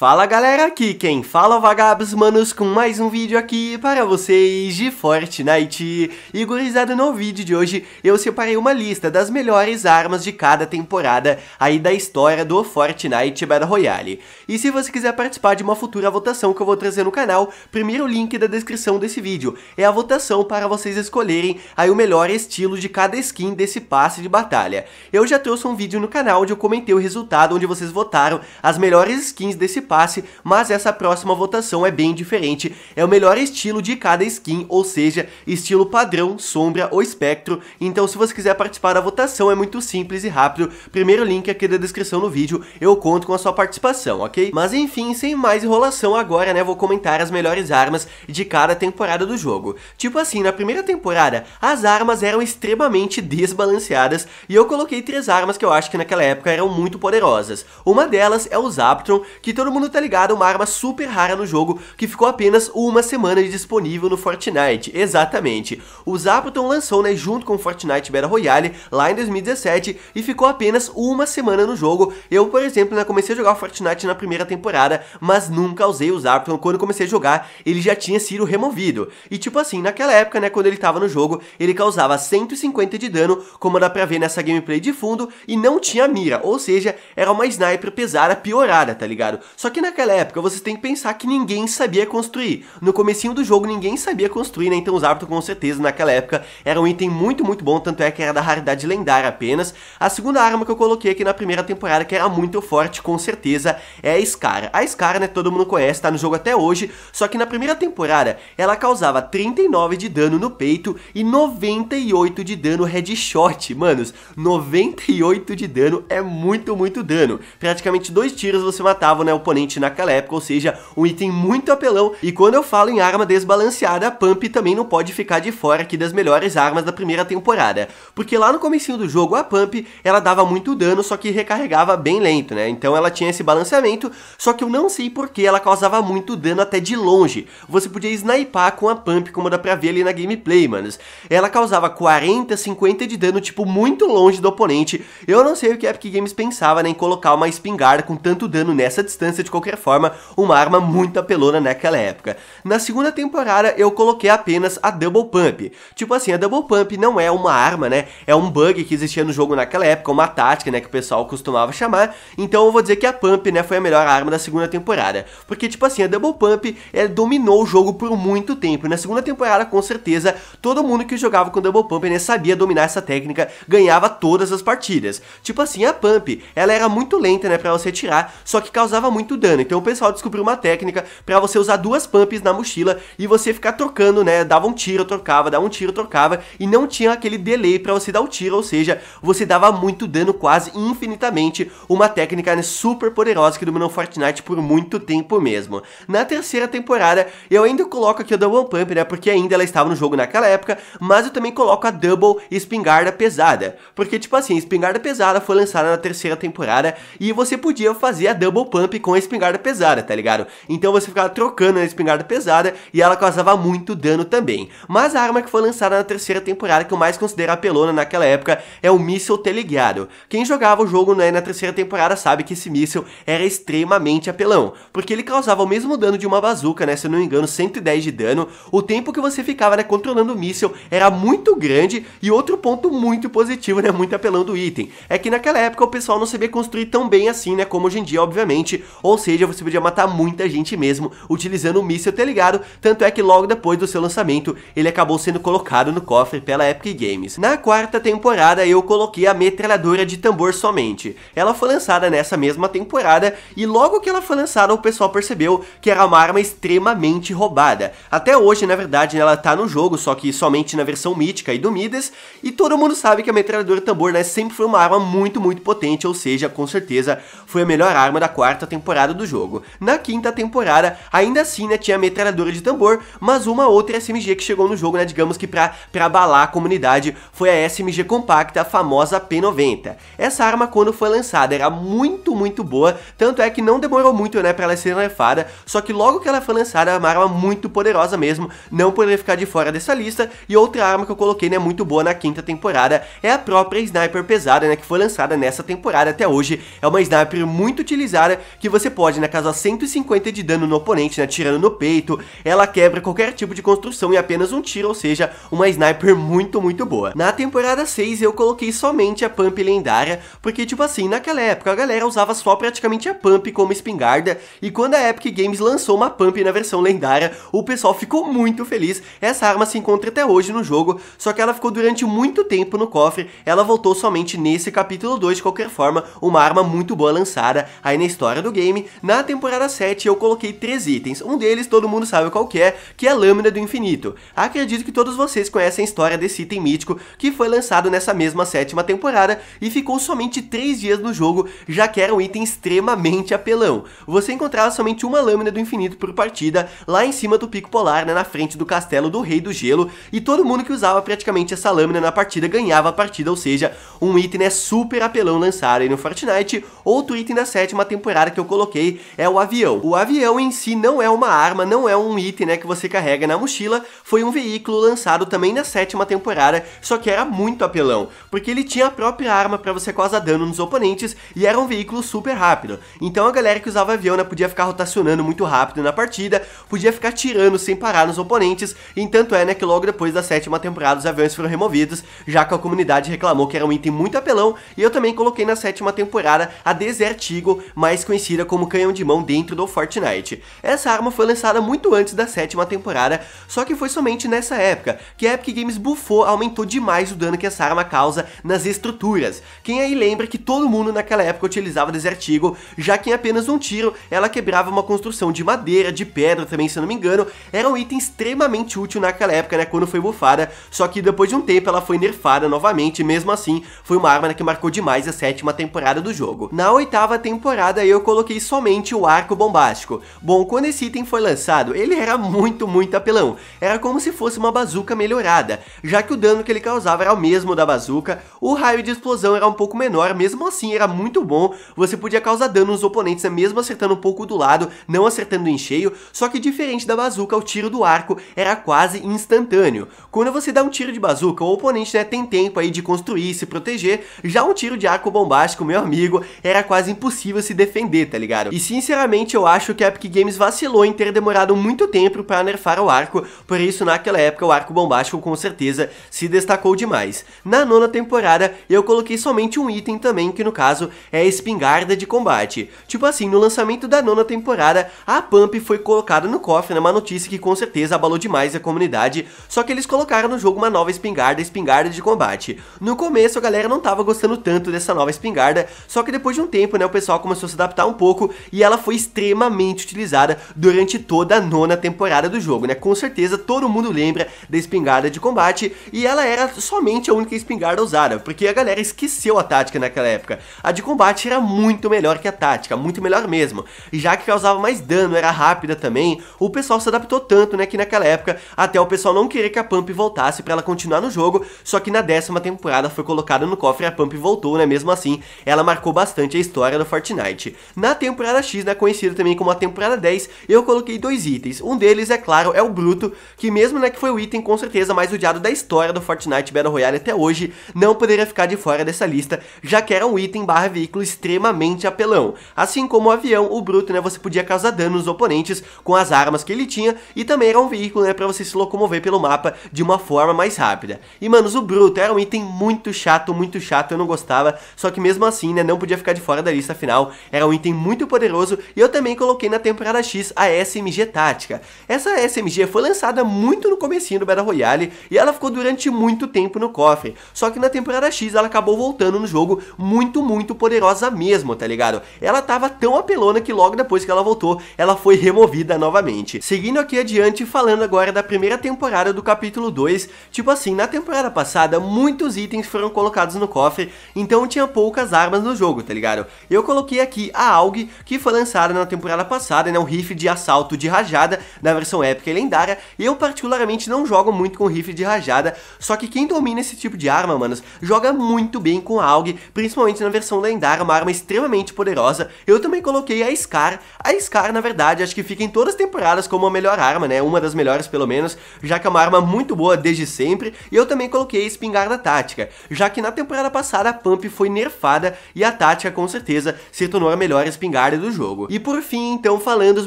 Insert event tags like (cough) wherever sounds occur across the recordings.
Fala galera, aqui quem fala é Vagabos Manos com mais um vídeo aqui para vocês de Fortnite. E gurizada, no vídeo de hoje eu separei uma lista das melhores armas de cada temporada aí da história do Fortnite Battle Royale. E se você quiser participar de uma futura votação que eu vou trazer no canal, primeiro link da descrição desse vídeo é a votação para vocês escolherem aí o melhor estilo de cada skin desse passe de batalha. Eu já trouxe um vídeo no canal onde eu comentei o resultado onde vocês votaram as melhores skins desse passe, mas essa próxima votação é bem diferente. É o melhor estilo de cada skin, ou seja, estilo padrão, sombra ou espectro. Então se você quiser participar da votação é muito simples e rápido. Primeiro link aqui da descrição no vídeo, eu conto com a sua participação, ok? Mas enfim, sem mais enrolação agora, né, vou comentar as melhores armas de cada temporada do jogo. Tipo assim, na primeira temporada, as armas eram extremamente (laughs) desbalanceadas e eu coloquei três armas que eu acho que naquela época eram muito poderosas. Uma delas é o Zaptron, que todo mundo mundo tá ligado, uma arma super rara no jogo que ficou apenas uma semana disponível no Fortnite, exatamente. O Zapton lançou né, junto com o Fortnite Battle Royale lá em 2017 e ficou apenas uma semana no jogo. Eu, por exemplo, né, comecei a jogar Fortnite na primeira temporada, mas nunca usei o Zapton. Quando comecei a jogar, ele já tinha sido removido. E tipo assim, naquela época, né, quando ele tava no jogo, ele causava 150 de dano, como dá pra ver nessa gameplay de fundo, e não tinha mira, ou seja, era uma sniper pesada piorada, tá ligado? Só só que naquela época, vocês têm que pensar que ninguém sabia construir. No comecinho do jogo, ninguém sabia construir, né? Então os árbitros, com certeza, naquela época, era um item muito, muito bom, tanto é que era da raridade lendária apenas. A segunda arma que eu coloquei aqui na primeira temporada, que era muito forte, com certeza, é a Scar. A Scar, né, todo mundo conhece, tá no jogo até hoje, só que na primeira temporada, ela causava 39 de dano no peito e 98 de dano headshot, manos. 98 de dano é muito, muito dano. Praticamente dois tiros você matava, né, o oponente equivalente naquela época, ou seja, um item muito apelão. E quando eu falo em arma desbalanceada, a Pump também não pode ficar de fora aqui das melhores armas da primeira temporada, porque lá no comecinho do jogo a Pump, ela dava muito dano, só que recarregava bem lento, né? Então ela tinha esse balanceamento, só que eu não sei porque ela causava muito dano até de longe. Você podia sniper com a Pump, como dá pra ver ali na gameplay, manos. Ela causava 40, 50 de dano, tipo, muito longe do oponente. Eu não sei o que a Epic Games pensava né, em colocar uma espingarda com tanto dano nessa distância, ser de qualquer forma uma arma muito apelona naquela época. Na segunda temporada eu coloquei apenas a Double Pump. Tipo assim, a Double Pump não é uma arma, né? É um bug que existia no jogo naquela época, uma tática, né, que o pessoal costumava chamar. Então eu vou dizer que a Pump, né, foi a melhor arma da segunda temporada. Porque tipo assim, a Double Pump, ela é, dominou o jogo por muito tempo. Na segunda temporada, com certeza, todo mundo que jogava com Double Pump, né, sabia dominar essa técnica, ganhava todas as partidas. Tipo assim, a Pump, ela era muito lenta, né, para você tirar, só que causava muito muito dano. Então o pessoal descobriu uma técnica para você usar duas pumps na mochila e você ficar trocando, né? Dava um tiro, trocava, dava um tiro, trocava e não tinha aquele delay para você dar o tiro, ou seja, você dava muito dano quase infinitamente. Uma técnica né, super poderosa que dominou Fortnite por muito tempo mesmo. Na terceira temporada, eu ainda coloco aqui a Double Pump, né? Porque ainda ela estava no jogo naquela época, mas eu também coloco a Double Espingarda Pesada. Porque, tipo assim, Espingarda Pesada foi lançada na terceira temporada e você podia fazer a Double Pump com espingarda pesada, tá ligado? Então você ficava trocando a espingarda pesada e ela causava muito dano também. Mas a arma que foi lançada na terceira temporada, que eu mais considero apelona naquela época, é o míssil teleguiado. Quem jogava o jogo né, na terceira temporada sabe que esse míssil era extremamente apelão, porque ele causava o mesmo dano de uma bazuca, né, se eu não me engano, 110 de dano. O tempo que você ficava né, controlando o míssil era muito grande e outro ponto muito positivo, né, muito apelão do item, é que naquela época o pessoal não sabia construir tão bem assim, né, como hoje em dia, obviamente, ou seja, você podia matar muita gente mesmo utilizando o míssil, tá ligado? Tanto é que logo depois do seu lançamento, ele acabou sendo colocado no cofre pela Epic Games. Na quarta temporada, eu coloquei a metralhadora de tambor somente. Ela foi lançada nessa mesma temporada e logo que ela foi lançada, o pessoal percebeu que era uma arma extremamente roubada. Até hoje, na verdade, ela tá no jogo, só que somente na versão mítica e do Midas, e todo mundo sabe que a metralhadora tambor, né, sempre foi uma arma muito, muito potente, ou seja, com certeza foi a melhor arma da quarta temporada temporada do jogo. Na quinta temporada, ainda assim, né, tinha metralhadora de tambor, mas uma outra SMG que chegou no jogo, né, digamos que pra, pra abalar a comunidade, foi a SMG compacta, a famosa P90. Essa arma, quando foi lançada, era muito, muito boa, tanto é que não demorou muito, né, pra ela ser nerfada, só que logo que ela foi lançada, era é uma arma muito poderosa mesmo, não poderia ficar de fora dessa lista, e outra arma que eu coloquei, né, muito boa na quinta temporada, é a própria Sniper Pesada, né, que foi lançada nessa temporada até hoje, é uma Sniper muito utilizada, que você você pode, né, causar 150 de dano no oponente, né, tirando no peito, ela quebra qualquer tipo de construção e apenas um tiro, ou seja, uma sniper muito, muito boa. Na temporada 6 eu coloquei somente a pump lendária, porque tipo assim, naquela época a galera usava só praticamente a pump como espingarda, e quando a Epic Games lançou uma pump na versão lendária, o pessoal ficou muito feliz, essa arma se encontra até hoje no jogo, só que ela ficou durante muito tempo no cofre, ela voltou somente nesse capítulo 2, de qualquer forma, uma arma muito boa lançada aí na história do game, na temporada 7 eu coloquei três itens. Um deles todo mundo sabe qual que é, que é a Lâmina do Infinito. Acredito que todos vocês conhecem a história desse item mítico, que foi lançado nessa mesma sétima temporada e ficou somente 3 dias no jogo, já que era um item extremamente apelão. Você encontrava somente uma Lâmina do Infinito por partida, lá em cima do Pico Polar, né, na frente do Castelo do Rei do Gelo, e todo mundo que usava praticamente essa lâmina na partida ganhava a partida, ou seja, um item é né, super apelão lançado aí no Fortnite. Outro item da sétima temporada que eu coloquei é o avião. O avião em si não é uma arma, não é um item né, que você carrega na mochila, foi um veículo lançado também na sétima temporada, só que era muito apelão, porque ele tinha a própria arma para você causar dano nos oponentes e era um veículo super rápido. Então a galera que usava avião né, podia ficar rotacionando muito rápido na partida, podia ficar tirando sem parar nos oponentes, e tanto é né, que logo depois da sétima temporada os aviões foram removidos, já que a comunidade reclamou que era um item muito apelão, e eu também coloquei na sétima temporada a Desert Eagle, mais conhecida como como canhão de mão dentro do Fortnite. Essa arma foi lançada muito antes da sétima temporada, só que foi somente nessa época que a Epic Games bufou, aumentou demais o dano que essa arma causa nas estruturas. Quem aí lembra que todo mundo naquela época utilizava Desert Eagle, já que em apenas um tiro ela quebrava uma construção de madeira, de pedra também, se eu não me engano, era um item extremamente útil naquela época, né, quando foi bufada, só que depois de um tempo ela foi nerfada novamente, mesmo assim, foi uma arma que marcou demais a sétima temporada do jogo. Na oitava temporada eu coloquei somente o arco bombástico. Bom, quando esse item foi lançado, ele era muito, muito apelão. Era como se fosse uma bazuca melhorada, já que o dano que ele causava era o mesmo da bazuca, o raio de explosão era um pouco menor, mesmo assim era muito bom, você podia causar dano nos oponentes, né, mesmo acertando um pouco do lado, não acertando em cheio, só que diferente da bazuca, o tiro do arco era quase instantâneo. Quando você dá um tiro de bazuca, o oponente né, tem tempo aí de construir e se proteger, já um tiro de arco bombástico, meu amigo, era quase impossível se defender, tá ligado? ligado? E sinceramente eu acho que a Epic Games vacilou em ter demorado muito tempo para nerfar o arco, por isso naquela época o arco bombástico com certeza se destacou demais. Na nona temporada eu coloquei somente um item também, que no caso é a espingarda de combate. Tipo assim, no lançamento da nona temporada, a Pump foi colocada no cofre, né, uma notícia que com certeza abalou demais a comunidade, só que eles colocaram no jogo uma nova espingarda, espingarda de combate. No começo a galera não tava gostando tanto dessa nova espingarda, só que depois de um tempo, né, o pessoal começou a se adaptar um pouco pouco, e ela foi extremamente utilizada durante toda a nona temporada do jogo, né? Com certeza todo mundo lembra da espingarda de combate, e ela era somente a única espingarda usada, porque a galera esqueceu a tática naquela época. A de combate era muito melhor que a tática, muito melhor mesmo, já que causava mais dano, era rápida também, o pessoal se adaptou tanto, né, que naquela época até o pessoal não querer que a Pump voltasse para ela continuar no jogo, só que na décima temporada foi colocada no cofre e a Pump voltou, né, mesmo assim, ela marcou bastante a história do Fortnite. Na temporada temporada X, né, conhecida também como a temporada 10, eu coloquei dois itens. Um deles, é claro, é o Bruto, que mesmo né, que foi o item com certeza mais odiado da história do Fortnite Battle Royale até hoje, não poderia ficar de fora dessa lista, já que era um item barra veículo extremamente apelão. Assim como o avião, o Bruto, né, você podia causar dano nos oponentes com as armas que ele tinha, e também era um veículo, né, pra você se locomover pelo mapa de uma forma mais rápida. E, manos, o Bruto era um item muito chato, muito chato, eu não gostava, só que mesmo assim, né, não podia ficar de fora da lista, afinal, era um item muito muito poderoso e eu também coloquei na temporada X a SMG Tática. Essa SMG foi lançada muito no comecinho do Battle Royale e ela ficou durante muito tempo no cofre, só que na temporada X ela acabou voltando no jogo muito, muito poderosa mesmo, tá ligado? Ela tava tão apelona que logo depois que ela voltou, ela foi removida novamente. Seguindo aqui adiante, falando agora da primeira temporada do capítulo 2, tipo assim, na temporada passada, muitos itens foram colocados no cofre, então tinha poucas armas no jogo, tá ligado? Eu coloquei aqui a AUG, que foi lançada na temporada passada, né, um rifle de assalto de rajada na versão épica e lendária, e eu particularmente não jogo muito com rifle de rajada, só que quem domina esse tipo de arma, manos, joga muito bem com a AUG, principalmente na versão lendária, uma arma extremamente poderosa, eu também coloquei a Scar, a Scar na verdade acho que fica em todas as temporadas como a melhor arma, né, uma das melhores pelo menos, já que é uma arma muito boa desde sempre, e eu também coloquei a espingarda tática, já que na temporada passada a Pump foi nerfada e a tática com certeza se tornou a melhor espingarda do jogo. E por fim, então, falando os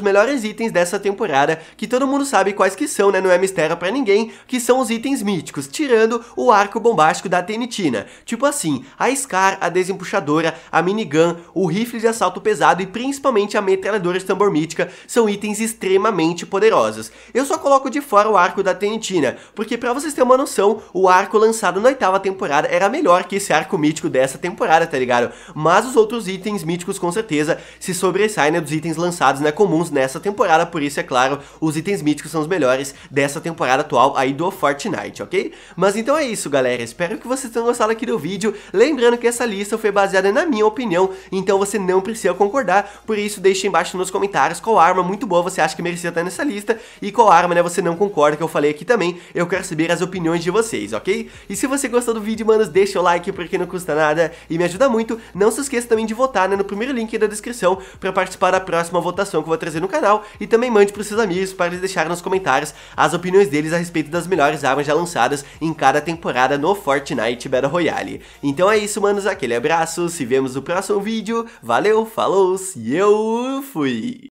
melhores itens dessa temporada, que todo mundo sabe quais que são, né, não é mistério para ninguém, que são os itens míticos, tirando o arco bombástico da Tenitina. Tipo assim, a Scar, a Desempuxadora, a Minigun, o rifle de assalto pesado e principalmente a metralhadora de tambor mítica são itens extremamente poderosos. Eu só coloco de fora o arco da Tenitina, porque para vocês terem uma noção, o arco lançado na oitava temporada era melhor que esse arco mítico dessa temporada, tá ligado? Mas os outros itens míticos com certeza se sobressai né, dos itens lançados né, comuns nessa temporada, por isso, é claro, os itens míticos são os melhores dessa temporada atual aí do Fortnite, ok? Mas então é isso, galera, espero que vocês tenham gostado aqui do vídeo, lembrando que essa lista foi baseada na minha opinião, então você não precisa concordar, por isso deixe embaixo nos comentários qual arma muito boa você acha que merecia estar nessa lista e qual arma né, você não concorda que eu falei aqui também, eu quero saber as opiniões de vocês, ok? E se você gostou do vídeo, mano deixa o like porque não custa nada e me ajuda muito, não se esqueça também de votar né, no primeiro link da descrição para participar da próxima votação que eu vou trazer no canal e também mande para os seus amigos para eles deixarem nos comentários as opiniões deles a respeito das melhores armas já lançadas em cada temporada no Fortnite Battle Royale. Então é isso, manos, aquele abraço, se vemos no próximo vídeo, valeu, falou e eu fui!